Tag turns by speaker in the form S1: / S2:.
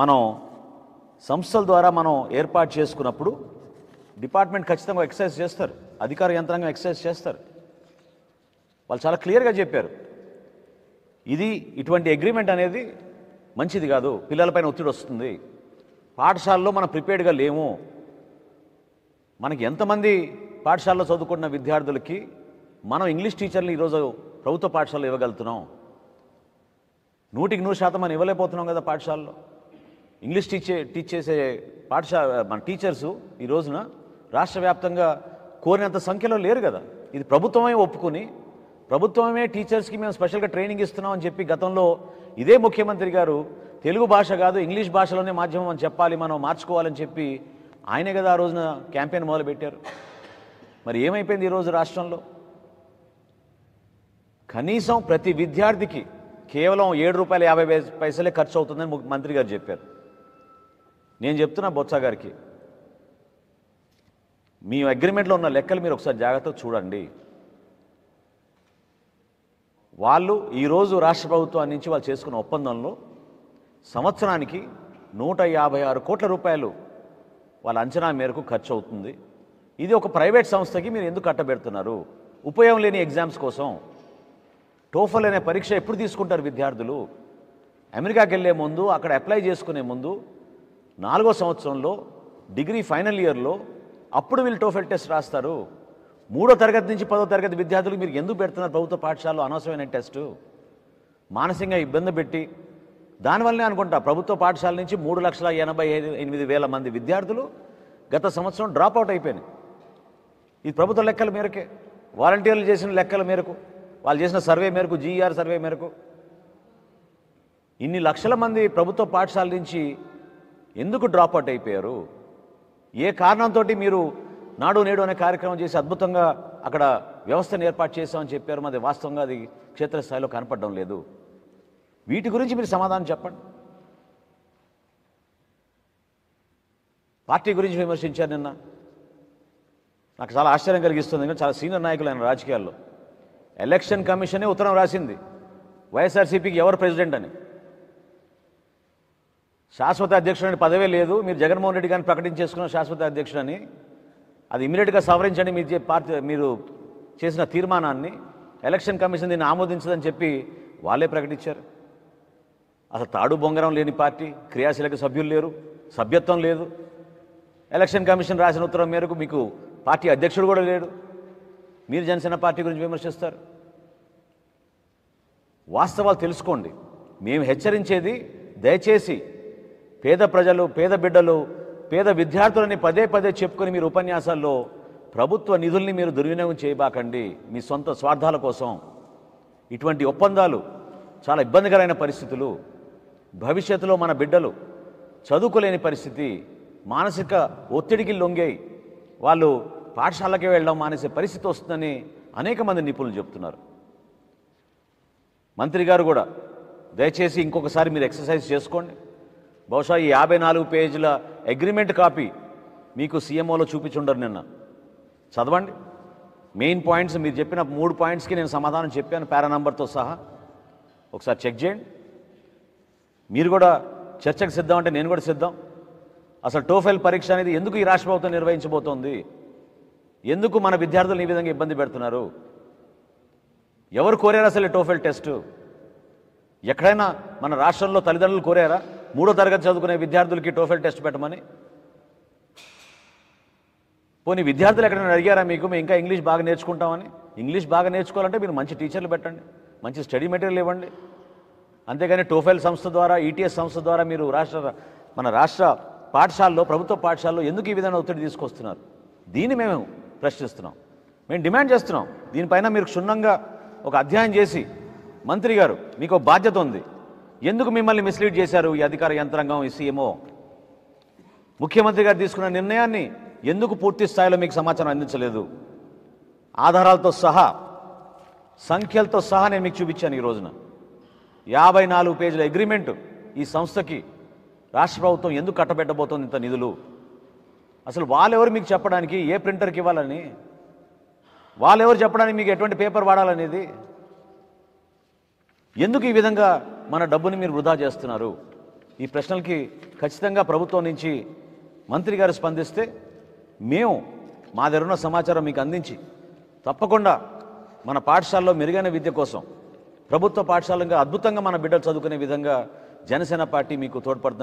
S1: మనం సంస్థల ద్వారా మనం ఏర్పాటు చేసుకున్నప్పుడు డిపార్ట్మెంట్ ఖచ్చితంగా ఎక్సర్సైజ్ చేస్తారు అధికార యంత్రాంగం ఎక్సర్సైజ్ చేస్తారు వాళ్ళు చాలా క్లియర్గా చెప్పారు ఇది ఇటువంటి అగ్రిమెంట్ అనేది మంచిది కాదు పిల్లలపైన ఒత్తిడి వస్తుంది పాఠశాలలో మనం ప్రిపేర్డ్గా లేము మనకి ఎంతమంది పాఠశాలలో చదువుకున్న విద్యార్థులకి మనం ఇంగ్లీష్ టీచర్లు ఈరోజు ప్రభుత్వ పాఠశాలలో ఇవ్వగలుగుతున్నాం నూటికి నూరు శాతం మనం ఇవ్వలేకపోతున్నాం కదా పాఠశాలలో ఇంగ్లీష్ టీచే టీచ్ చేసే పాఠశాల మన టీచర్సు ఈ రోజున రాష్ట్ర వ్యాప్తంగా కోరినంత సంఖ్యలో లేరు కదా ఇది ప్రభుత్వమే ఒప్పుకొని ప్రభుత్వమే టీచర్స్కి మేము స్పెషల్గా ట్రైనింగ్ ఇస్తున్నామని చెప్పి గతంలో ఇదే ముఖ్యమంత్రి గారు తెలుగు భాష కాదు ఇంగ్లీష్ భాషలోనే మాధ్యమం అని చెప్పాలి మనం మార్చుకోవాలని చెప్పి ఆయనే కదా ఆ రోజున క్యాంపెయిన్ మొదలుపెట్టారు మరి ఏమైపోయింది ఈరోజు రాష్ట్రంలో కనీసం ప్రతి విద్యార్థికి కేవలం ఏడు రూపాయల యాభై పైసలే ఖర్చు అవుతుందని మంత్రి గారు చెప్పారు నేను చెప్తున్నా బొత్స గారికి మీ అగ్రిమెంట్లో ఉన్న లెక్కలు మీరు ఒకసారి జాగ్రత్తగా చూడండి వాళ్ళు ఈరోజు రాష్ట్ర ప్రభుత్వం నుంచి వాళ్ళు చేసుకున్న ఒప్పందంలో సంవత్సరానికి నూట యాభై ఆరు కోట్ల రూపాయలు వాళ్ళ అంచనా మేరకు ఖర్చు అవుతుంది ఇది ఒక ప్రైవేట్ సంస్థకి మీరు ఎందుకు కట్టబెడుతున్నారు ఉపయోగం లేని ఎగ్జామ్స్ కోసం టోఫల్ అనే పరీక్ష ఎప్పుడు తీసుకుంటారు విద్యార్థులు అమెరికాకి వెళ్ళే ముందు అక్కడ అప్లై చేసుకునే ముందు నాలుగో సంవత్సరంలో డిగ్రీ ఫైనల్ ఇయర్లో అప్పుడు వీళ్ళు టోఫెల్ టెస్ట్ రాస్తారు మూడో తరగతి నుంచి పదో తరగతి విద్యార్థులకు మీరు ఎందుకు పెడుతున్నారు ప్రభుత్వ పాఠశాలలో అనవసరమైన టెస్టు మానసికంగా ఇబ్బంది పెట్టి దానివల్లనే అనుకుంటా ప్రభుత్వ పాఠశాల నుంచి మూడు లక్షల ఎనభై ఐదు ఎనిమిది వేల మంది విద్యార్థులు గత సంవత్సరం డ్రాప్అవుట్ అయిపోయినాయి ఇది ప్రభుత్వ లెక్కల మేరకే వాలంటీర్లు చేసిన లెక్కల మేరకు వాళ్ళు చేసిన సర్వే మేరకు జీఈఆర్ సర్వే మేరకు ఇన్ని లక్షల మంది ప్రభుత్వ పాఠశాల నుంచి ఎందుకు డ్రాప్ అవుట్ అయిపోయారు ఏ కారణంతో మీరు నాడు నేడు అనే కార్యక్రమం చేసి అద్భుతంగా అక్కడ వ్యవస్థను ఏర్పాటు చేశామని చెప్పారు మాది వాస్తవంగా అది క్షేత్రస్థాయిలో కనపడడం లేదు వీటి గురించి మీరు సమాధానం చెప్పండి పార్టీ గురించి విమర్శించారు నిన్న నాకు చాలా ఆశ్చర్యం కలిగిస్తుంది చాలా సీనియర్ నాయకులు ఆయన రాజకీయాల్లో ఎలక్షన్ కమిషనే ఉత్తరం రాసింది వైఎస్ఆర్సీపీకి ఎవరు ప్రెసిడెంట్ అని శాశ్వత అధ్యక్షుడు అనే పదవే లేదు మీరు జగన్మోహన్ రెడ్డి గారిని ప్రకటించేసుకున్న శాశ్వత అధ్యక్షుడు అని అది ఇమీడియట్గా సవరించండి మీరు పార్టీ మీరు చేసిన తీర్మానాన్ని ఎలక్షన్ కమిషన్ దీన్ని ఆమోదించదని చెప్పి వాళ్ళే ప్రకటించారు అసలు తాడు బొంగరం లేని పార్టీ క్రియాశీలక సభ్యులు లేరు సభ్యత్వం లేదు ఎలక్షన్ కమిషన్ రాసిన ఉత్తరం మేరకు మీకు పార్టీ అధ్యక్షుడు కూడా లేడు మీరు జనసేన పార్టీ గురించి విమర్శిస్తారు వాస్తవాలు తెలుసుకోండి మేము హెచ్చరించేది దయచేసి పేద ప్రజలు పేద బిడ్డలు పేద విద్యార్థులని పదే పదే చెప్పుకొని మీరు ఉపన్యాసాల్లో ప్రభుత్వ నిధుల్ని మీరు దుర్వినియోగం చేయబాకండి మీ సొంత స్వార్థాల కోసం ఇటువంటి ఒప్పందాలు చాలా ఇబ్బందికరమైన పరిస్థితులు భవిష్యత్తులో మన బిడ్డలు చదువుకోలేని పరిస్థితి మానసిక ఒత్తిడికి లొంగే వాళ్ళు పాఠశాలకే వెళ్ళడం మానేసే పరిస్థితి వస్తుందని అనేక మంది నిపుణులు చెప్తున్నారు మంత్రి గారు కూడా దయచేసి ఇంకొకసారి మీరు ఎక్సర్సైజ్ చేసుకోండి బహుశా ఈ యాభై నాలుగు పేజీల అగ్రిమెంట్ కాపీ మీకు సీఎంఓలో చూపించుండరు నిన్న చదవండి మెయిన్ పాయింట్స్ మీరు చెప్పిన మూడు పాయింట్స్కి నేను సమాధానం చెప్పాను పేరా నంబర్తో సహా ఒకసారి చెక్ చేయండి మీరు కూడా చర్చకు సిద్ధం అంటే నేను కూడా సిద్ధం అసలు టోఫెల్ పరీక్ష అనేది ఎందుకు ఈ రాష్ట్ర ప్రభుత్వం నిర్వహించబోతోంది ఎందుకు మన విద్యార్థులు ఈ విధంగా ఇబ్బంది పెడుతున్నారు ఎవరు కోరారు అసలు టోఫెల్ టెస్టు ఎక్కడైనా మన రాష్ట్రంలో తల్లిదండ్రులు కోరారా మూడో తరగతి చదువుకునే విద్యార్థులకి టోఫెల్ టెస్ట్ పెట్టమని పోనీ విద్యార్థులు ఎక్కడైనా అడిగారా మీకు మేము ఇంకా ఇంగ్లీష్ బాగా నేర్చుకుంటామని ఇంగ్లీష్ బాగా నేర్చుకోవాలంటే మీరు మంచి టీచర్లు పెట్టండి మంచి స్టడీ మెటీరియల్ ఇవ్వండి అంతేగాని టోఫెల్ సంస్థ ద్వారా ఈటీఎస్ సంస్థ ద్వారా మీరు రాష్ట్ర మన రాష్ట్ర పాఠశాలలో ప్రభుత్వ పాఠశాలలో ఎందుకు ఈ విధంగా ఒత్తిడి తీసుకొస్తున్నారు దీన్ని మేము ప్రశ్నిస్తున్నాం మేము డిమాండ్ చేస్తున్నాం దీనిపైన మీరు క్షుణ్ణంగా ఒక అధ్యయనం చేసి మంత్రి గారు మీకు బాధ్యత ఉంది ఎందుకు మిమ్మల్ని మిస్లీడ్ చేశారు ఈ అధికార యంత్రాంగం ఈ సీఎంఓ ముఖ్యమంత్రి గారు తీసుకున్న నిర్ణయాన్ని ఎందుకు పూర్తి స్థాయిలో మీకు సమాచారం అందించలేదు ఆధారాలతో సహా సంఖ్యలతో సహా నేను మీకు చూపించాను ఈ రోజున యాభై నాలుగు పేజీల అగ్రిమెంట్ ఈ సంస్థకి రాష్ట్ర ప్రభుత్వం ఎందుకు కట్టబెట్టబోతోంది ఇంత నిధులు అసలు వాళ్ళెవరు మీకు చెప్పడానికి ఏ ప్రింటర్కి ఇవ్వాలని వాళ్ళెవరు చెప్పడానికి మీకు ఎటువంటి పేపర్ వాడాలనేది ఎందుకు ఈ విధంగా మన డబ్బుని మీరు వృధా చేస్తున్నారు ఈ ప్రశ్నలకి ఖచ్చితంగా ప్రభుత్వం నుంచి మంత్రి గారు స్పందిస్తే మేము మా దగ్గర ఉన్న సమాచారం మీకు అందించి తప్పకుండా మన పాఠశాలలో మెరుగైన విద్య కోసం ప్రభుత్వ పాఠశాలగా అద్భుతంగా మన బిడ్డలు చదువుకునే విధంగా జనసేన పార్టీ మీకు తోడ్పడుతుంది